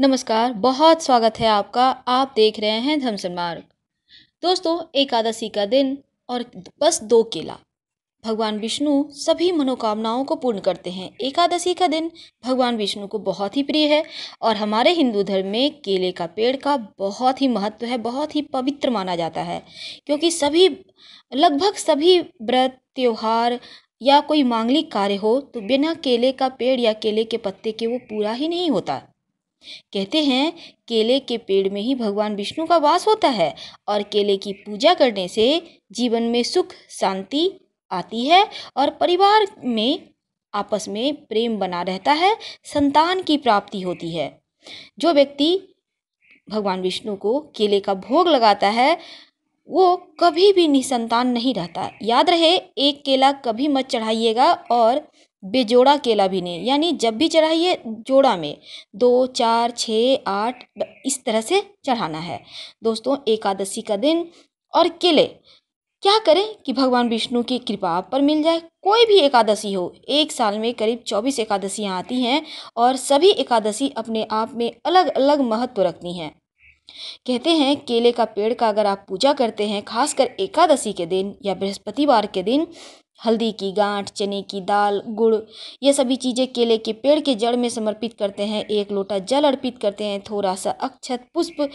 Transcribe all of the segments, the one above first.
नमस्कार बहुत स्वागत है आपका आप देख रहे हैं धमसन मार्ग दोस्तों एकादशी का दिन और बस दो केला भगवान विष्णु सभी मनोकामनाओं को पूर्ण करते हैं एकादशी का दिन भगवान विष्णु को बहुत ही प्रिय है और हमारे हिंदू धर्म में केले का पेड़ का बहुत ही महत्व है बहुत ही पवित्र माना जाता है क्योंकि सभी लगभग सभी व्रत त्यौहार या कोई मांगलिक कार्य हो तो बिना केले का पेड़ या केले के पत्ते के वो पूरा ही नहीं होता कहते हैं केले के पेड़ में ही भगवान विष्णु का वास होता है और केले की पूजा करने से जीवन में सुख शांति आती है और परिवार में आपस में प्रेम बना रहता है संतान की प्राप्ति होती है जो व्यक्ति भगवान विष्णु को केले का भोग लगाता है वो कभी भी निसंतान नहीं रहता याद रहे एक केला कभी मत चढ़ाइएगा और बेजोड़ा केला भी नहीं यानी जब भी चढ़ाइए जोड़ा में दो चार छः आठ इस तरह से चढ़ाना है दोस्तों एकादशी का दिन और केले क्या करें कि भगवान विष्णु की कृपा आप पर मिल जाए कोई भी एकादशी हो एक साल में करीब चौबीस एकादशियाँ आती हैं और सभी एकादशी अपने आप में अलग अलग महत्व रखती हैं कहते हैं केले का पेड़ का अगर आप पूजा करते हैं खासकर एकादशी के दिन या बृहस्पतिवार के दिन हल्दी की गांठ चने की दाल गुड़ ये सभी चीज़ें केले के पेड़ के जड़ में समर्पित करते हैं एक लोटा जल अर्पित करते हैं थोड़ा सा अक्षत पुष्प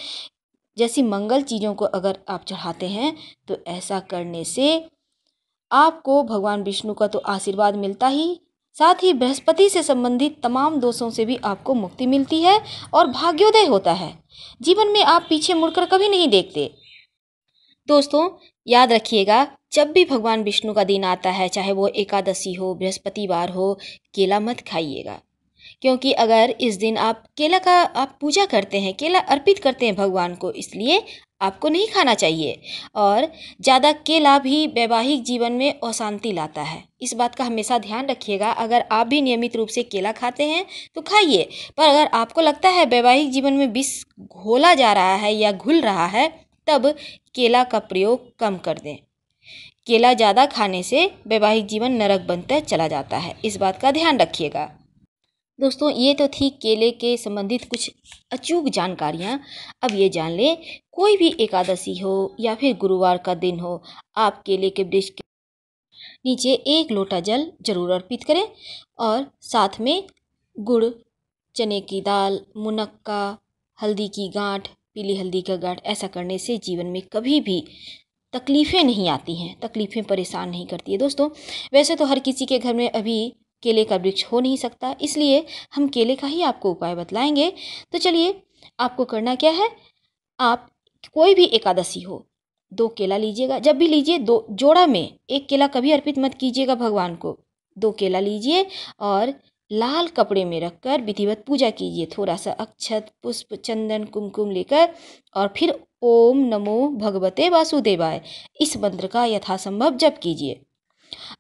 जैसी मंगल चीज़ों को अगर आप चढ़ाते हैं तो ऐसा करने से आपको भगवान विष्णु का तो आशीर्वाद मिलता ही साथ ही बृहस्पति से संबंधित तमाम दोषों से भी आपको मुक्ति मिलती है और भाग्योदय होता है जीवन में आप पीछे मुड़कर कभी नहीं देखते दोस्तों याद रखिएगा जब भी भगवान विष्णु का दिन आता है चाहे वो एकादशी हो बृहस्पतिवार हो केला मत खाइएगा क्योंकि अगर इस दिन आप केला का आप पूजा करते हैं केला अर्पित करते हैं भगवान को इसलिए आपको नहीं खाना चाहिए और ज़्यादा केला भी वैवाहिक जीवन में अशांति लाता है इस बात का हमेशा ध्यान रखिएगा अगर आप भी नियमित रूप से केला खाते हैं तो खाइए पर अगर आपको लगता है वैवाहिक जीवन में विष घोला जा रहा है या घुल रहा है तब केला का प्रयोग कम कर दें केला ज़्यादा खाने से वैवाहिक जीवन नरक बनता चला जाता है इस बात का ध्यान रखिएगा दोस्तों ये तो थी केले के संबंधित कुछ अचूक जानकारियाँ अब ये जान लें कोई भी एकादशी हो या फिर गुरुवार का दिन हो आप केले के वृक्ष के नीचे एक लोटा जल जरूर अर्पित करें और साथ में गुड़ चने की दाल मुनक्का हल्दी की गांठ पीली हल्दी का गांठ ऐसा करने से जीवन में कभी भी तकलीफ़ें नहीं आती हैं तकलीफ़ें परेशान नहीं करती है दोस्तों वैसे तो हर किसी के घर में अभी केले का वृक्ष हो नहीं सकता इसलिए हम केले का ही आपको उपाय बतलाएंगे तो चलिए आपको करना क्या है आप कोई भी एकादशी हो दो केला लीजिएगा जब भी लीजिए दो जोड़ा में एक केला कभी अर्पित मत कीजिएगा भगवान को दो केला लीजिए और लाल कपड़े में रखकर विधिवत पूजा कीजिए थोड़ा सा अक्षत पुष्प चंदन कुमकुम लेकर और फिर ओम नमो भगवते वासुदेवाय इस मंत्र का यथासंभव जप कीजिए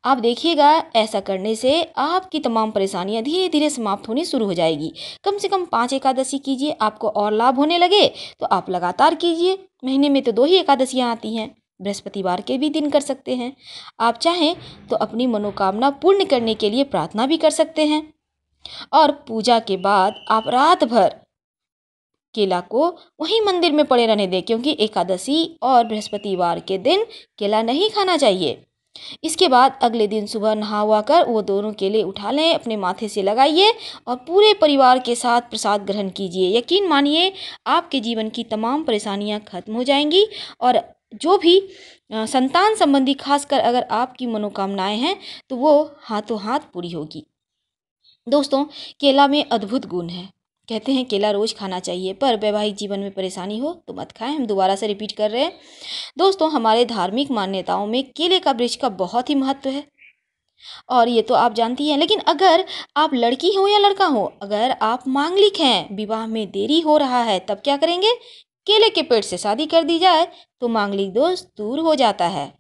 आप देखिएगा ऐसा करने से आपकी तमाम परेशानियां धीरे धीरे समाप्त होनी शुरू हो जाएगी कम से कम पाँच एकादशी कीजिए आपको और लाभ होने लगे तो आप लगातार कीजिए महीने में तो दो ही एकादशियाँ आती हैं बृहस्पतिवार के भी दिन कर सकते हैं आप चाहें तो अपनी मनोकामना पूर्ण करने के लिए प्रार्थना भी कर सकते हैं और पूजा के बाद आप रात भर केला को वहीं मंदिर में पड़े रहने दें क्योंकि एकादशी और बृहस्पतिवार के दिन केला नहीं खाना चाहिए इसके बाद अगले दिन सुबह नहा हुआ कर वो दोनों केले उठा लें अपने माथे से लगाइए और पूरे परिवार के साथ प्रसाद ग्रहण कीजिए यकीन मानिए आपके जीवन की तमाम परेशानियां खत्म हो जाएंगी और जो भी संतान संबंधी खासकर अगर आपकी मनोकामनाएं हैं तो वो हाथों हाथ पूरी होगी दोस्तों केला में अद्भुत गुण है कहते हैं केला रोज़ खाना चाहिए पर वैवाहिक जीवन में परेशानी हो तो मत खाएं हम दोबारा से रिपीट कर रहे हैं दोस्तों हमारे धार्मिक मान्यताओं में केले का वृक्ष का बहुत ही महत्व है और ये तो आप जानती हैं लेकिन अगर आप लड़की हो या लड़का हो अगर आप मांगलिक हैं विवाह में देरी हो रहा है तब क्या करेंगे केले के पेड़ से शादी कर दी जाए तो मांगलिक दोष दूर हो जाता है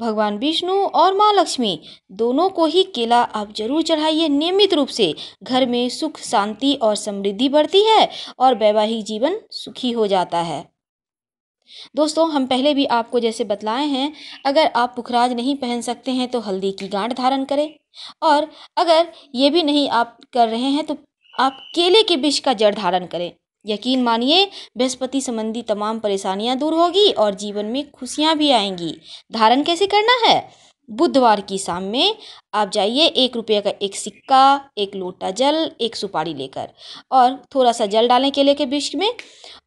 भगवान विष्णु और माँ लक्ष्मी दोनों को ही केला आप जरूर चढ़ाइए नियमित रूप से घर में सुख शांति और समृद्धि बढ़ती है और वैवाहिक जीवन सुखी हो जाता है दोस्तों हम पहले भी आपको जैसे बतलाए हैं अगर आप पुखराज नहीं पहन सकते हैं तो हल्दी की गांठ धारण करें और अगर ये भी नहीं आप कर रहे हैं तो आप केले के विष का जड़ धारण करें यकीन मानिए बृहस्पति संबंधी तमाम परेशानियां दूर होगी और जीवन में खुशियां भी आएंगी धारण कैसे करना है बुधवार की शाम में आप जाइए एक रुपये का एक सिक्का एक लोटा जल एक सुपारी लेकर और थोड़ा सा जल डालें केले के वृक्ष में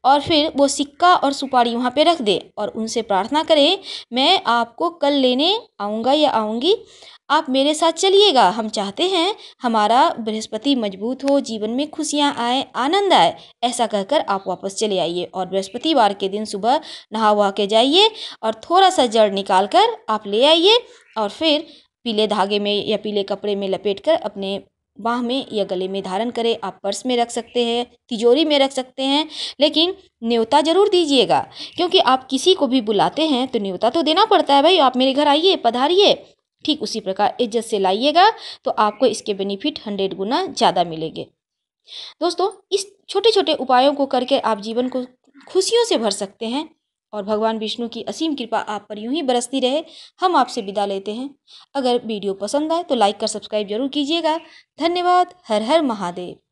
और फिर वो सिक्का और सुपारी वहाँ पे रख दे और उनसे प्रार्थना करे मैं आपको कल लेने आऊँगा या आऊँगी आप मेरे साथ चलिएगा हम चाहते हैं हमारा बृहस्पति मजबूत हो जीवन में खुशियाँ आए आनंद आए ऐसा कहकर आप वापस चले आइए और बृहस्पतिवार के दिन सुबह नहा वहा के जाइए और थोड़ा सा जड़ निकाल कर आप ले आइए और फिर पीले धागे में या पीले कपड़े में लपेट कर अपने बाह में या गले में धारण करें आप पर्स में रख सकते हैं तिजोरी में रख सकते हैं लेकिन न्योता ज़रूर दीजिएगा क्योंकि आप किसी को भी बुलाते हैं तो न्योता तो देना पड़ता है भाई आप मेरे घर आइए पधारिए ठीक उसी प्रकार इज्जत से लाइएगा तो आपको इसके बेनिफिट हंड्रेड गुना ज़्यादा मिलेंगे दोस्तों इस छोटे छोटे उपायों को करके आप जीवन को खुशियों से भर सकते हैं और भगवान विष्णु की असीम कृपा आप पर यूं ही बरसती रहे हम आपसे विदा लेते हैं अगर वीडियो पसंद आए तो लाइक कर सब्सक्राइब जरूर कीजिएगा धन्यवाद हर हर महादेव